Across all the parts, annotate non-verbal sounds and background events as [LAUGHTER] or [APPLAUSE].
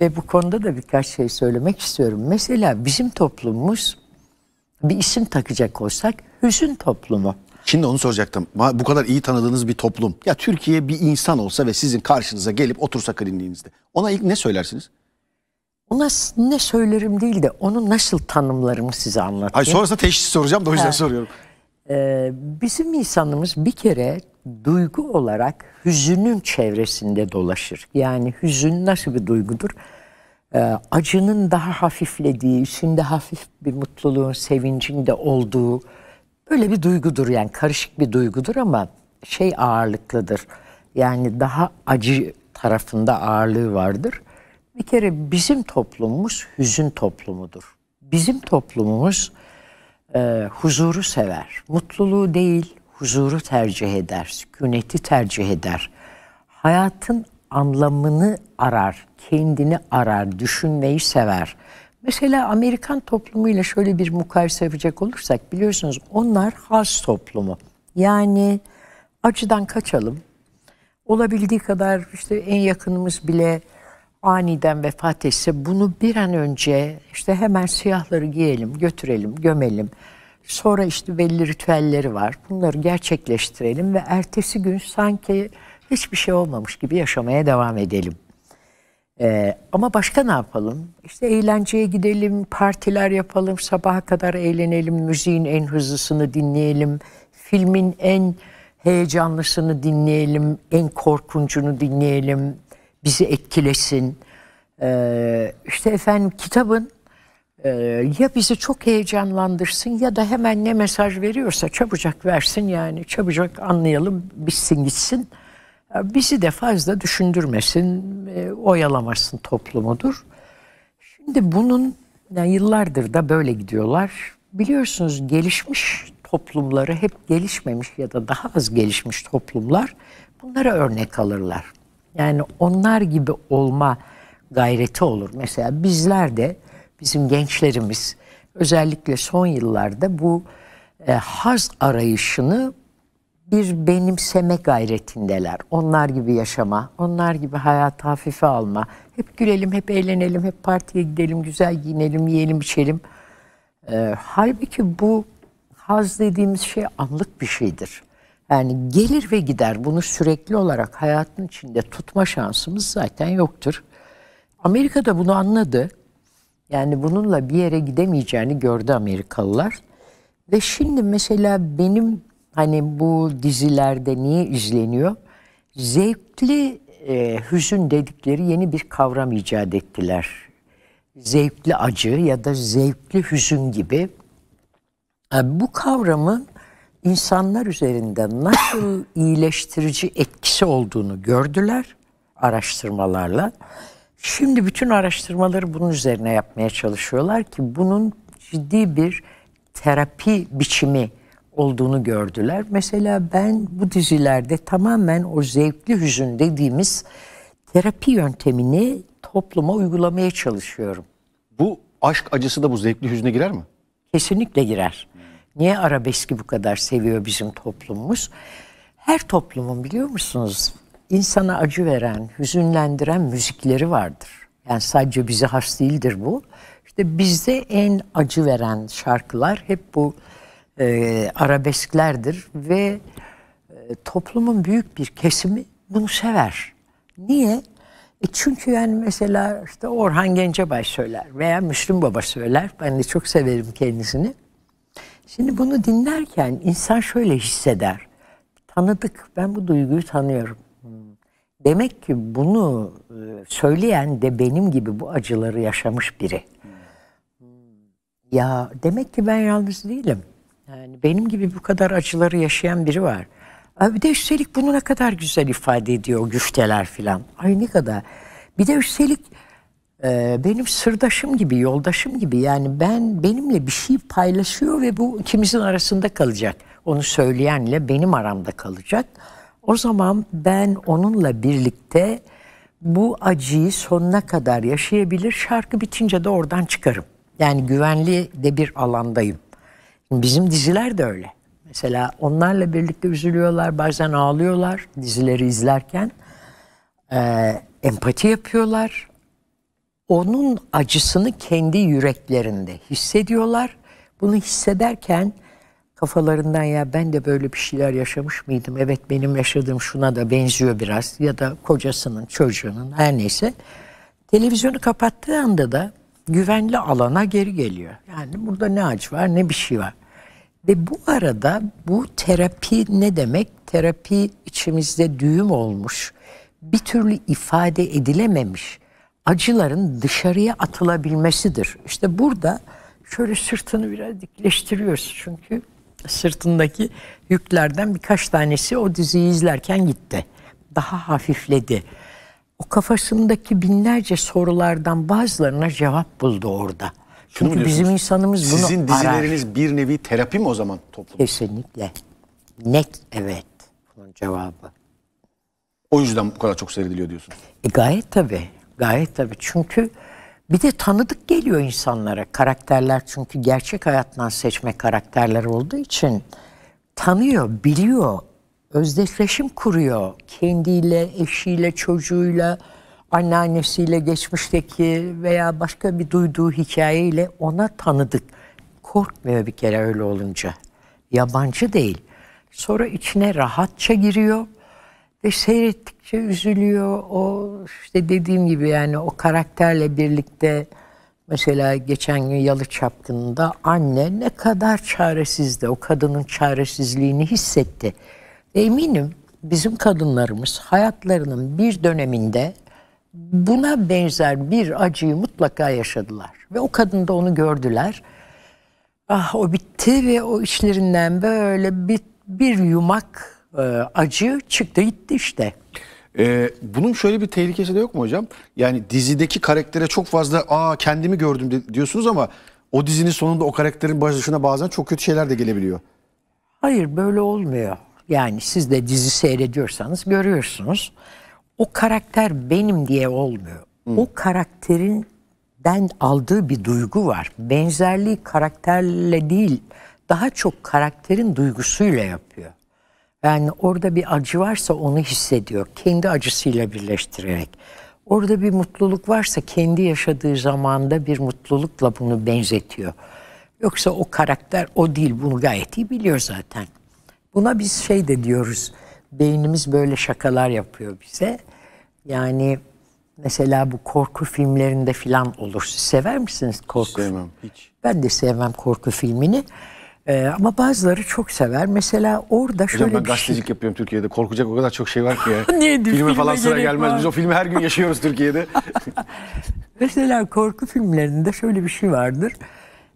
Ve bu konuda da birkaç şey söylemek istiyorum. Mesela bizim toplumumuz bir isim takacak olsak hüzün toplumu. Şimdi onu soracaktım. Bu kadar iyi tanıdığınız bir toplum. Ya Türkiye bir insan olsa ve sizin karşınıza gelip otursa kliniğinizde. Ona ilk ne söylersiniz? Ona ne söylerim değil de onu nasıl tanımlarımı size anlatayım. Ay sonrasında teşhis soracağım da o yüzden ha. soruyorum. Ee, bizim insanımız bir kere duygu olarak hüzünün çevresinde dolaşır. Yani hüzün nasıl bir duygudur? Ee, acının daha hafiflediği, içinde hafif bir mutluluğun, sevincin de olduğu böyle bir duygudur. Yani karışık bir duygudur ama şey ağırlıklıdır. Yani daha acı tarafında ağırlığı vardır. Bir kere bizim toplumumuz hüzün toplumudur. Bizim toplumumuz e, huzuru sever. Mutluluğu değil, huzuru tercih eder, sükuneti tercih eder. Hayatın anlamını arar, kendini arar, düşünmeyi sever. Mesela Amerikan toplumuyla şöyle bir mukayese yapacak olursak biliyorsunuz onlar has toplumu. Yani acıdan kaçalım. Olabildiği kadar işte en yakınımız bile aniden vefat etse bunu bir an önce işte hemen siyahları giyelim, götürelim, gömelim. Sonra işte belli ritüelleri var. Bunları gerçekleştirelim ve ertesi gün sanki hiçbir şey olmamış gibi yaşamaya devam edelim. Ee, ama başka ne yapalım? İşte eğlenceye gidelim, partiler yapalım, sabaha kadar eğlenelim, müziğin en hızlısını dinleyelim, filmin en heyecanlısını dinleyelim, en korkuncunu dinleyelim, bizi etkilesin. Ee, işte efendim kitabın e, ya bizi çok heyecanlandırsın ya da hemen ne mesaj veriyorsa çabucak versin yani çabucak anlayalım bitsin gitsin. Ee, bizi de fazla düşündürmesin, e, oyalamasın toplumudur. Şimdi bunun yani yıllardır da böyle gidiyorlar. Biliyorsunuz gelişmiş toplumları hep gelişmemiş ya da daha az gelişmiş toplumlar bunlara örnek alırlar. Yani onlar gibi olma gayreti olur. Mesela bizler de bizim gençlerimiz özellikle son yıllarda bu e, haz arayışını bir benimseme gayretindeler. Onlar gibi yaşama, onlar gibi hayatı hafife alma. Hep gülelim, hep eğlenelim, hep partiye gidelim, güzel giyinelim, yiyelim, içelim. E, halbuki bu haz dediğimiz şey anlık bir şeydir. Yani gelir ve gider bunu sürekli olarak hayatın içinde tutma şansımız zaten yoktur. Amerika da bunu anladı. Yani bununla bir yere gidemeyeceğini gördü Amerikalılar. Ve şimdi mesela benim hani bu dizilerde niye izleniyor? Zevkli e, hüzün dedikleri yeni bir kavram icat ettiler. Zevkli acı ya da zevkli hüzün gibi. Yani e, bu kavramın insanlar üzerinde nasıl iyileştirici etkisi olduğunu gördüler araştırmalarla. Şimdi bütün araştırmaları bunun üzerine yapmaya çalışıyorlar ki bunun ciddi bir terapi biçimi olduğunu gördüler. Mesela ben bu dizilerde tamamen o zevkli hüzün dediğimiz terapi yöntemini topluma uygulamaya çalışıyorum. Bu aşk acısı da bu zevkli hüzne girer mi? Kesinlikle girer. Niye arabeski bu kadar seviyor bizim toplumumuz? Her toplumun biliyor musunuz insana acı veren, hüzünlendiren müzikleri vardır. Yani sadece bize has değildir bu. İşte bizde en acı veren şarkılar hep bu e, arabesklerdir ve e, toplumun büyük bir kesimi bunu sever. Niye? E çünkü yani mesela işte Orhan Gencebay söyler veya Müslüm Baba söyler. Ben de çok severim kendisini. Şimdi bunu dinlerken insan şöyle hisseder. Tanıdık, ben bu duyguyu tanıyorum. Demek ki bunu e, söyleyen de benim gibi bu acıları yaşamış biri. Hmm. Ya demek ki ben yalnız değilim. Yani benim gibi bu kadar acıları yaşayan biri var. Bir de üstelik bunu ne kadar güzel ifade ediyor güfteler filan. Ay ne kadar. Bir de üstelik e, benim sırdaşım gibi, yoldaşım gibi. Yani ben benimle bir şey paylaşıyor ve bu ikimizin arasında kalacak. Onu söyleyenle benim aramda kalacak. O zaman ben onunla birlikte bu acıyı sonuna kadar yaşayabilir. Şarkı bitince de oradan çıkarım. Yani güvenli de bir alandayım. Bizim diziler de öyle. Mesela onlarla birlikte üzülüyorlar, bazen ağlıyorlar dizileri izlerken. Ee, empati yapıyorlar. Onun acısını kendi yüreklerinde hissediyorlar. Bunu hissederken kafalarından ya ben de böyle bir şeyler yaşamış mıydım? Evet benim yaşadığım şuna da benziyor biraz ya da kocasının, çocuğunun her neyse. Televizyonu kapattığı anda da güvenli alana geri geliyor. Yani burada ne acı var ne bir şey var. Ve bu arada bu terapi ne demek? Terapi içimizde düğüm olmuş, bir türlü ifade edilememiş acıların dışarıya atılabilmesidir. İşte burada şöyle sırtını biraz dikleştiriyoruz çünkü sırtındaki yüklerden birkaç tanesi o diziyi izlerken gitti. Daha hafifledi. O kafasındaki binlerce sorulardan bazılarına cevap buldu orada. Şunu Çünkü bizim insanımız Sizin bunu Sizin dizileriniz arar. bir nevi terapi mi o zaman toplum? Kesinlikle. Net evet bunun cevabı. O yüzden bu kadar çok seyrediliyor diyorsunuz. E gayet tabii. Gayet tabii. Çünkü bir de tanıdık geliyor insanlara karakterler çünkü gerçek hayattan seçme karakterler olduğu için tanıyor, biliyor, özdeşleşim kuruyor kendiyle, eşiyle, çocuğuyla, anneannesiyle geçmişteki veya başka bir duyduğu hikayeyle ona tanıdık. Korkmuyor bir kere öyle olunca. Yabancı değil. Sonra içine rahatça giriyor ve seyrettikçe üzülüyor. O işte dediğim gibi yani o karakterle birlikte mesela geçen gün Yalı Çapkını'nda anne ne kadar çaresizdi. O kadının çaresizliğini hissetti. Eminim bizim kadınlarımız hayatlarının bir döneminde buna benzer bir acıyı mutlaka yaşadılar. Ve o kadın da onu gördüler. Ah o bitti ve o işlerinden böyle bir, bir yumak ee, acı çıktı gitti işte. Ee, bunun şöyle bir tehlikesi de yok mu hocam? Yani dizideki karaktere çok fazla aa kendimi gördüm diyorsunuz ama o dizinin sonunda o karakterin başına bazen çok kötü şeyler de gelebiliyor. Hayır böyle olmuyor. Yani siz de dizi seyrediyorsanız görüyorsunuz. O karakter benim diye olmuyor. Hmm. O karakterin ben aldığı bir duygu var. Benzerliği karakterle değil, daha çok karakterin duygusuyla yapıyor. Yani orada bir acı varsa onu hissediyor. Kendi acısıyla birleştirerek. Orada bir mutluluk varsa kendi yaşadığı zamanda bir mutlulukla bunu benzetiyor. Yoksa o karakter o dil Bunu gayet iyi biliyor zaten. Buna biz şey de diyoruz. Beynimiz böyle şakalar yapıyor bize. Yani mesela bu korku filmlerinde filan olur. Sever misiniz korku? Sevmem hiç. Ben de sevmem korku filmini. Ee, ama bazıları çok sever. Mesela orada şöyle Hocam ben bir gazetecilik şey... yapıyorum Türkiye'de. Korkacak o kadar çok şey var ki ya. [LAUGHS] Niye, filme, filme falan sıra gelmez. Var. Biz o filmi her gün yaşıyoruz Türkiye'de. [LAUGHS] Mesela korku filmlerinde şöyle bir şey vardır.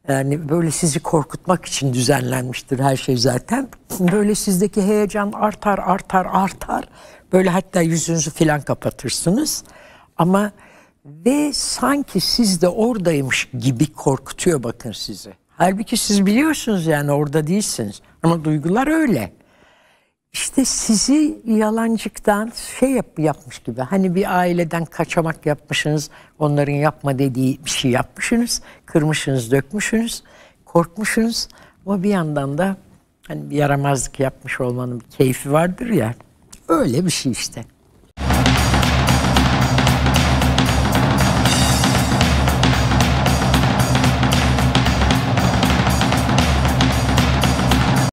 Yani böyle sizi korkutmak için düzenlenmiştir her şey zaten. Böyle sizdeki heyecan artar artar artar. Böyle hatta yüzünüzü filan kapatırsınız. Ama ve sanki siz de oradaymış gibi korkutuyor bakın sizi. Halbuki siz biliyorsunuz yani orada değilsiniz. Ama duygular öyle. İşte sizi yalancıktan şey yap, yapmış gibi. Hani bir aileden kaçamak yapmışsınız. Onların yapma dediği bir şey yapmışsınız. Kırmışsınız, dökmüşsünüz. Korkmuşsunuz. Ama bir yandan da hani bir yaramazlık yapmış olmanın keyfi vardır ya. Öyle bir şey işte.